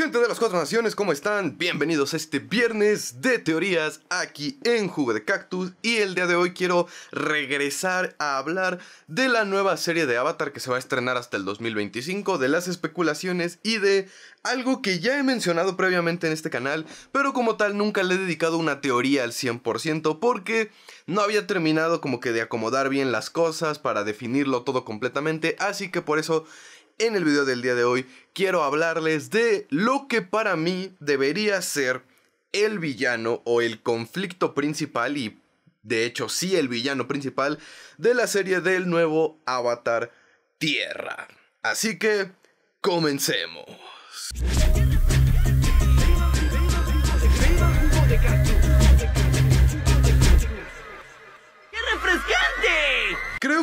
Gente de las cuatro naciones, ¿cómo están? Bienvenidos este viernes de teorías aquí en Jugo de Cactus y el día de hoy quiero regresar a hablar de la nueva serie de Avatar que se va a estrenar hasta el 2025, de las especulaciones y de algo que ya he mencionado previamente en este canal, pero como tal nunca le he dedicado una teoría al 100% porque no había terminado como que de acomodar bien las cosas para definirlo todo completamente, así que por eso en el video del día de hoy quiero hablarles de lo que para mí debería ser el villano o el conflicto principal y de hecho sí el villano principal de la serie del nuevo Avatar Tierra. Así que comencemos.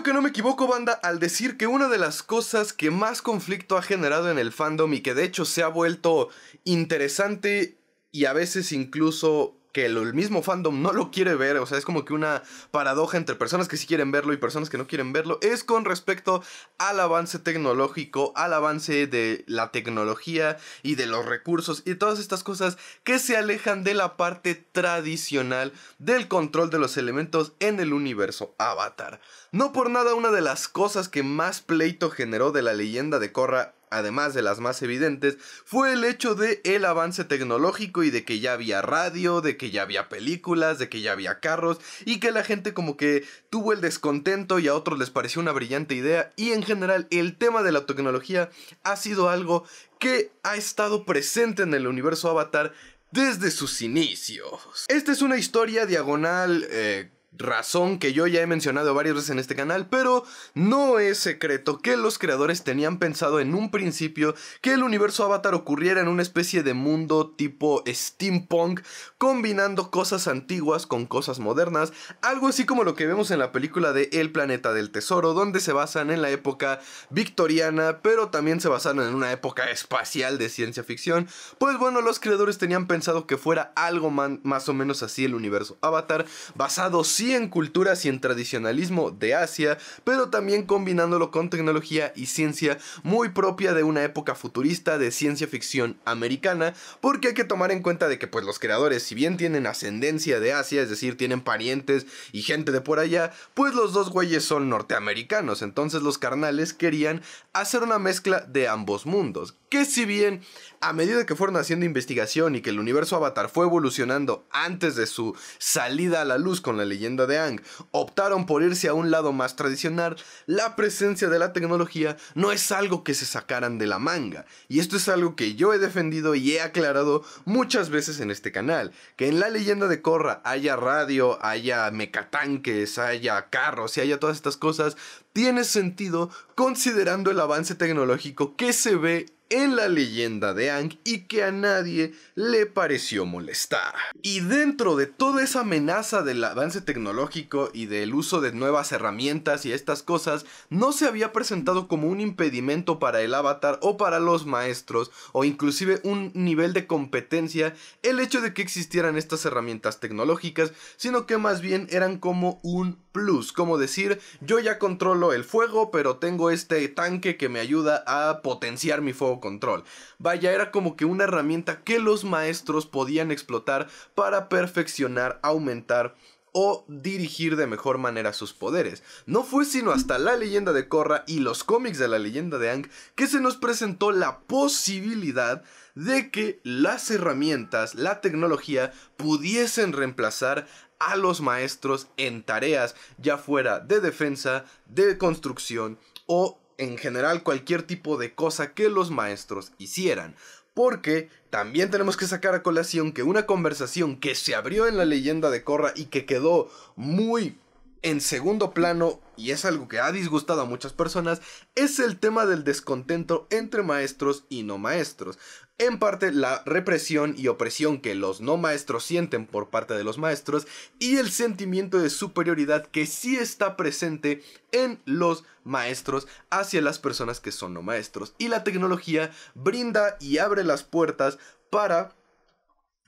que no me equivoco, banda, al decir que una de las cosas que más conflicto ha generado en el fandom y que de hecho se ha vuelto interesante y a veces incluso que el mismo fandom no lo quiere ver, o sea, es como que una paradoja entre personas que sí quieren verlo y personas que no quieren verlo, es con respecto al avance tecnológico, al avance de la tecnología y de los recursos y todas estas cosas que se alejan de la parte tradicional del control de los elementos en el universo Avatar. No por nada una de las cosas que más pleito generó de la leyenda de Korra además de las más evidentes, fue el hecho de el avance tecnológico y de que ya había radio, de que ya había películas, de que ya había carros y que la gente como que tuvo el descontento y a otros les pareció una brillante idea y en general el tema de la tecnología ha sido algo que ha estado presente en el universo Avatar desde sus inicios. Esta es una historia diagonal eh, razón que yo ya he mencionado varias veces en este canal, pero no es secreto que los creadores tenían pensado en un principio que el universo Avatar ocurriera en una especie de mundo tipo steampunk, combinando cosas antiguas con cosas modernas, algo así como lo que vemos en la película de El planeta del tesoro, donde se basan en la época victoriana, pero también se basaron en una época espacial de ciencia ficción. Pues bueno, los creadores tenían pensado que fuera algo más o menos así el universo Avatar, basados sí en culturas y en tradicionalismo de Asia, pero también combinándolo con tecnología y ciencia muy propia de una época futurista de ciencia ficción americana, porque hay que tomar en cuenta de que pues los creadores, si bien tienen ascendencia de Asia, es decir, tienen parientes y gente de por allá, pues los dos güeyes son norteamericanos, entonces los carnales querían hacer una mezcla de ambos mundos, que si bien a medida que fueron haciendo investigación y que el universo Avatar fue evolucionando antes de su salida a la luz con la leyenda de Ang, optaron por irse a un lado más tradicional, la presencia de la tecnología no es algo que se sacaran de la manga. Y esto es algo que yo he defendido y he aclarado muchas veces en este canal, que en la leyenda de Korra haya radio, haya mecatanques, haya carros y haya todas estas cosas, tiene sentido considerando el avance tecnológico que se ve en la leyenda de Ang y que a nadie le pareció molestar. Y dentro de toda esa amenaza del avance tecnológico y del uso de nuevas herramientas y estas cosas, no se había presentado como un impedimento para el avatar o para los maestros o inclusive un nivel de competencia el hecho de que existieran estas herramientas tecnológicas, sino que más bien eran como un Blues, como decir, yo ya controlo el fuego, pero tengo este tanque que me ayuda a potenciar mi fuego control. Vaya, era como que una herramienta que los maestros podían explotar para perfeccionar, aumentar o dirigir de mejor manera sus poderes. No fue sino hasta la leyenda de Korra y los cómics de la leyenda de Ang que se nos presentó la posibilidad de que las herramientas, la tecnología, pudiesen reemplazar a los maestros en tareas, ya fuera de defensa, de construcción o en general cualquier tipo de cosa que los maestros hicieran. Porque también tenemos que sacar a colación que una conversación que se abrió en la leyenda de Corra y que quedó muy en segundo plano, y es algo que ha disgustado a muchas personas, es el tema del descontento entre maestros y no maestros en parte la represión y opresión que los no maestros sienten por parte de los maestros y el sentimiento de superioridad que sí está presente en los maestros hacia las personas que son no maestros. Y la tecnología brinda y abre las puertas para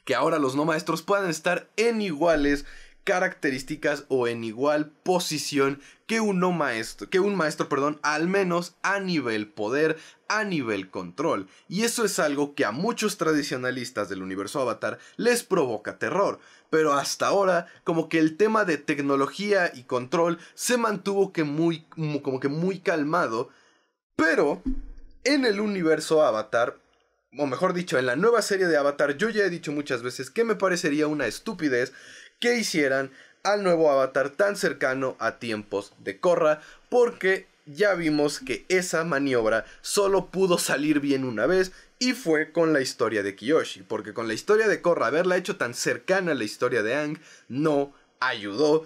que ahora los no maestros puedan estar en iguales características o en igual posición que un maestro, que un maestro, perdón, al menos a nivel poder, a nivel control. Y eso es algo que a muchos tradicionalistas del universo Avatar les provoca terror. Pero hasta ahora, como que el tema de tecnología y control se mantuvo que muy, como que muy calmado. Pero en el universo Avatar, o mejor dicho, en la nueva serie de Avatar, yo ya he dicho muchas veces que me parecería una estupidez que hicieran al nuevo avatar tan cercano a tiempos de Korra, porque ya vimos que esa maniobra solo pudo salir bien una vez y fue con la historia de Kiyoshi, porque con la historia de Korra haberla hecho tan cercana a la historia de Ang no ayudó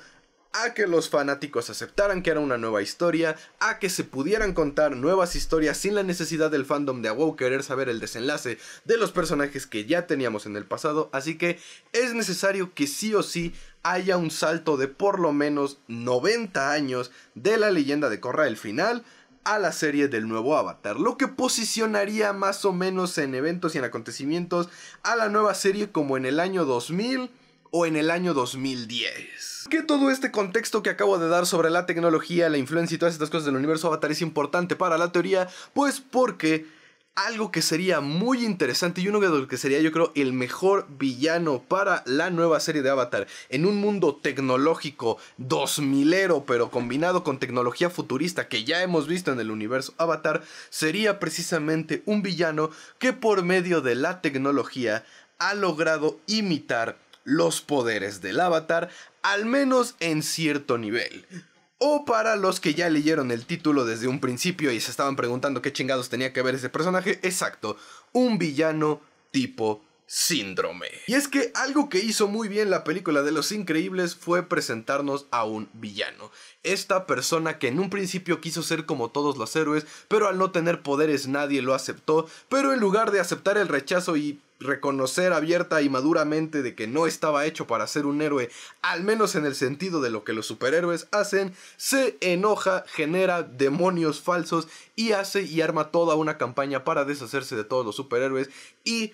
a que los fanáticos aceptaran que era una nueva historia, a que se pudieran contar nuevas historias sin la necesidad del fandom de AWO querer saber el desenlace de los personajes que ya teníamos en el pasado, así que es necesario que sí o sí haya un salto de por lo menos 90 años de la leyenda de Korra el final a la serie del nuevo Avatar, lo que posicionaría más o menos en eventos y en acontecimientos a la nueva serie como en el año 2000 o en el año 2010. Que todo este contexto que acabo de dar sobre la tecnología, la influencia y todas estas cosas del universo Avatar es importante para la teoría, pues porque algo que sería muy interesante y uno de los que sería yo creo el mejor villano para la nueva serie de Avatar en un mundo tecnológico 2000ero pero combinado con tecnología futurista que ya hemos visto en el universo Avatar sería precisamente un villano que por medio de la tecnología ha logrado imitar los poderes del avatar, al menos en cierto nivel. O para los que ya leyeron el título desde un principio y se estaban preguntando qué chingados tenía que ver ese personaje, exacto, un villano tipo síndrome. Y es que algo que hizo muy bien la película de Los Increíbles fue presentarnos a un villano. Esta persona que en un principio quiso ser como todos los héroes, pero al no tener poderes nadie lo aceptó, pero en lugar de aceptar el rechazo y reconocer abierta y maduramente de que no estaba hecho para ser un héroe, al menos en el sentido de lo que los superhéroes hacen, se enoja, genera demonios falsos y hace y arma toda una campaña para deshacerse de todos los superhéroes y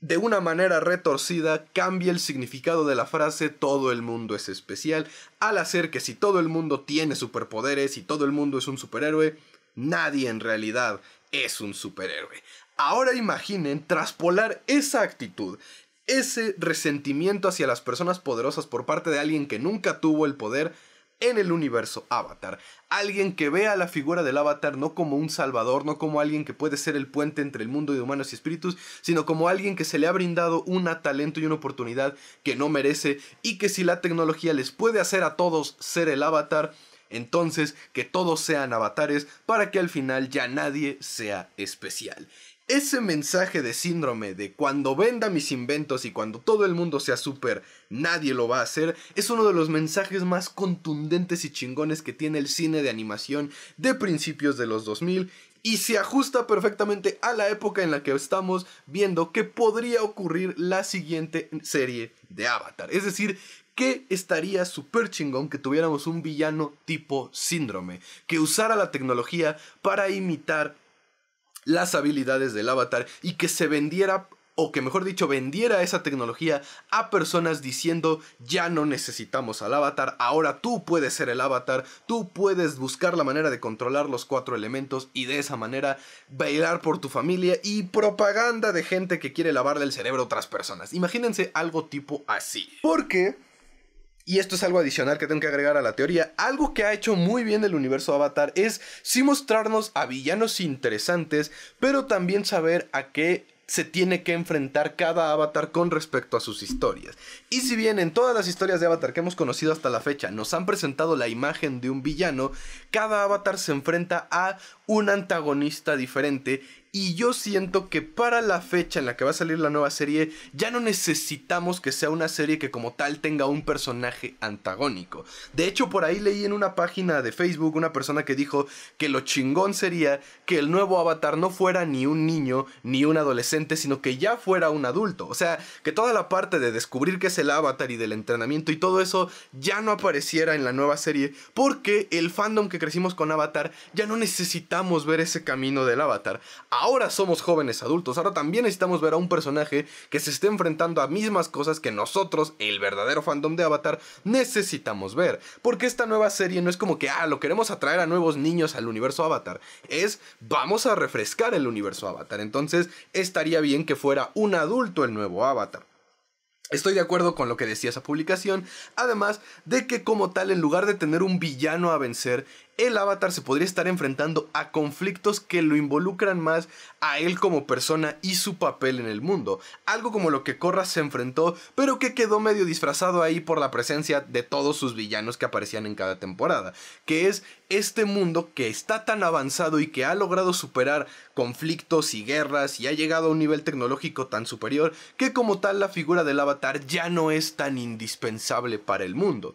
de una manera retorcida cambia el significado de la frase todo el mundo es especial al hacer que si todo el mundo tiene superpoderes y todo el mundo es un superhéroe, nadie en realidad es un superhéroe. Ahora imaginen traspolar esa actitud, ese resentimiento hacia las personas poderosas por parte de alguien que nunca tuvo el poder en el universo Avatar. Alguien que vea a la figura del Avatar no como un salvador, no como alguien que puede ser el puente entre el mundo de humanos y espíritus, sino como alguien que se le ha brindado un talento y una oportunidad que no merece y que si la tecnología les puede hacer a todos ser el Avatar, entonces que todos sean avatares para que al final ya nadie sea especial ese mensaje de síndrome de cuando venda mis inventos y cuando todo el mundo sea súper, nadie lo va a hacer, es uno de los mensajes más contundentes y chingones que tiene el cine de animación de principios de los 2000 y se ajusta perfectamente a la época en la que estamos viendo que podría ocurrir la siguiente serie de Avatar. Es decir, que estaría súper chingón que tuviéramos un villano tipo síndrome, que usara la tecnología para imitar las habilidades del avatar y que se vendiera o que mejor dicho vendiera esa tecnología a personas diciendo ya no necesitamos al avatar, ahora tú puedes ser el avatar, tú puedes buscar la manera de controlar los cuatro elementos y de esa manera bailar por tu familia y propaganda de gente que quiere lavarle el cerebro a otras personas. Imagínense algo tipo así. Porque y esto es algo adicional que tengo que agregar a la teoría, algo que ha hecho muy bien el universo Avatar es sí mostrarnos a villanos interesantes, pero también saber a qué se tiene que enfrentar cada avatar con respecto a sus historias. Y si bien en todas las historias de avatar que hemos conocido hasta la fecha nos han presentado la imagen de un villano, cada avatar se enfrenta a un antagonista diferente y yo siento que para la fecha en la que va a salir la nueva serie, ya no necesitamos que sea una serie que como tal tenga un personaje antagónico. De hecho, por ahí leí en una página de Facebook una persona que dijo que lo chingón sería que el nuevo avatar no fuera ni un niño ni un adolescente, sino que ya fuera un adulto. O sea, que toda la parte de descubrir qué es el avatar y del entrenamiento y todo eso ya no apareciera en la nueva serie, porque el fandom que crecimos con Avatar ya no necesitamos ver ese camino del avatar ahora somos jóvenes adultos, ahora también necesitamos ver a un personaje que se esté enfrentando a mismas cosas que nosotros, el verdadero fandom de Avatar, necesitamos ver. Porque esta nueva serie no es como que, ah, lo queremos atraer a nuevos niños al universo Avatar, es vamos a refrescar el universo Avatar. Entonces, estaría bien que fuera un adulto el nuevo Avatar. Estoy de acuerdo con lo que decía esa publicación, además de que como tal en lugar de tener un villano a vencer, el avatar se podría estar enfrentando a conflictos que lo involucran más a él como persona y su papel en el mundo. Algo como lo que Korra se enfrentó, pero que quedó medio disfrazado ahí por la presencia de todos sus villanos que aparecían en cada temporada, que es este mundo que está tan avanzado y que ha logrado superar conflictos y guerras y ha llegado a un nivel tecnológico tan superior que como tal la figura del avatar ya no es tan indispensable para el mundo.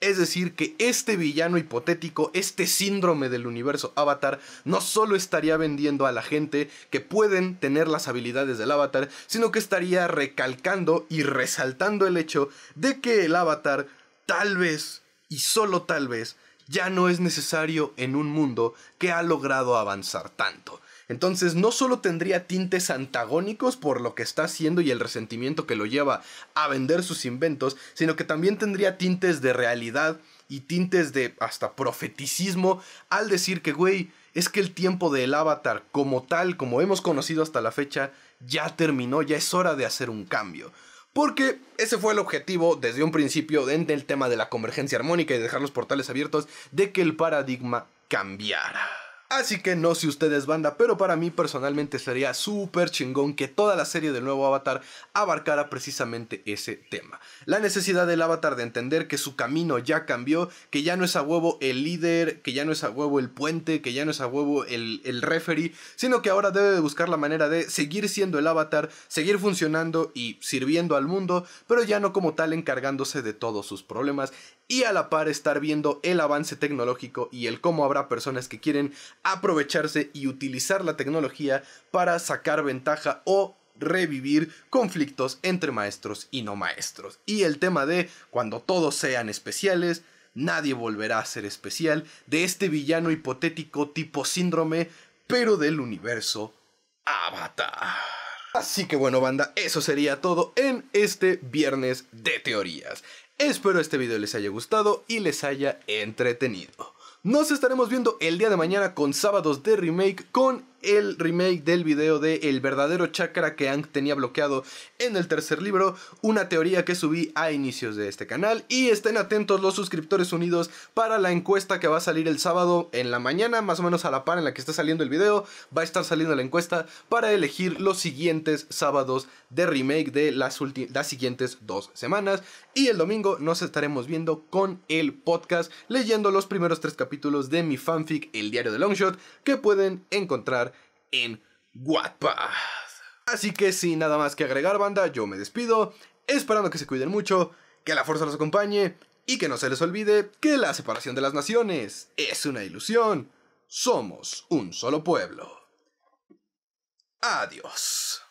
Es decir, que este villano hipotético, este síndrome del universo avatar, no solo estaría vendiendo a la gente que pueden tener las habilidades del avatar, sino que estaría recalcando y resaltando el hecho de que el avatar tal vez, y solo tal vez, ya no es necesario en un mundo que ha logrado avanzar tanto. Entonces no solo tendría tintes antagónicos por lo que está haciendo y el resentimiento que lo lleva a vender sus inventos, sino que también tendría tintes de realidad y tintes de hasta profeticismo al decir que, güey, es que el tiempo del avatar como tal, como hemos conocido hasta la fecha, ya terminó, ya es hora de hacer un cambio. Porque ese fue el objetivo desde un principio dentro el tema de la convergencia armónica y dejar los portales abiertos de que el paradigma cambiara. Así que no sé ustedes banda, pero para mí personalmente sería súper chingón que toda la serie del nuevo Avatar abarcara precisamente ese tema. La necesidad del Avatar de entender que su camino ya cambió, que ya no es a huevo el líder, que ya no es a huevo el puente, que ya no es a huevo el, el referee, sino que ahora debe buscar la manera de seguir siendo el Avatar, seguir funcionando y sirviendo al mundo, pero ya no como tal encargándose de todos sus problemas y a la par estar viendo el avance tecnológico y el cómo habrá personas que quieren aprovecharse y utilizar la tecnología para sacar ventaja o revivir conflictos entre maestros y no maestros. Y el tema de cuando todos sean especiales, nadie volverá a ser especial, de este villano hipotético tipo síndrome, pero del universo Avatar. Así que bueno, banda, eso sería todo en este viernes de teorías. Espero este video les haya gustado y les haya entretenido. Nos estaremos viendo el día de mañana con sábados de remake con el remake del video de El verdadero chakra que Ang tenía bloqueado en el tercer libro, una teoría que subí a inicios de este canal. Y estén atentos los suscriptores unidos para la encuesta que va a salir el sábado en la mañana, más o menos a la par en la que está saliendo el video, va a estar saliendo la encuesta para elegir los siguientes sábados de remake de las, las siguientes dos semanas. Y el domingo nos estaremos viendo con el podcast leyendo los primeros tres capítulos de mi fanfic El diario de Longshot que pueden encontrar en Wattpad. Así que sin nada más que agregar, banda, yo me despido, esperando que se cuiden mucho, que la fuerza los acompañe y que no se les olvide que la separación de las naciones es una ilusión. Somos un solo pueblo. Adiós.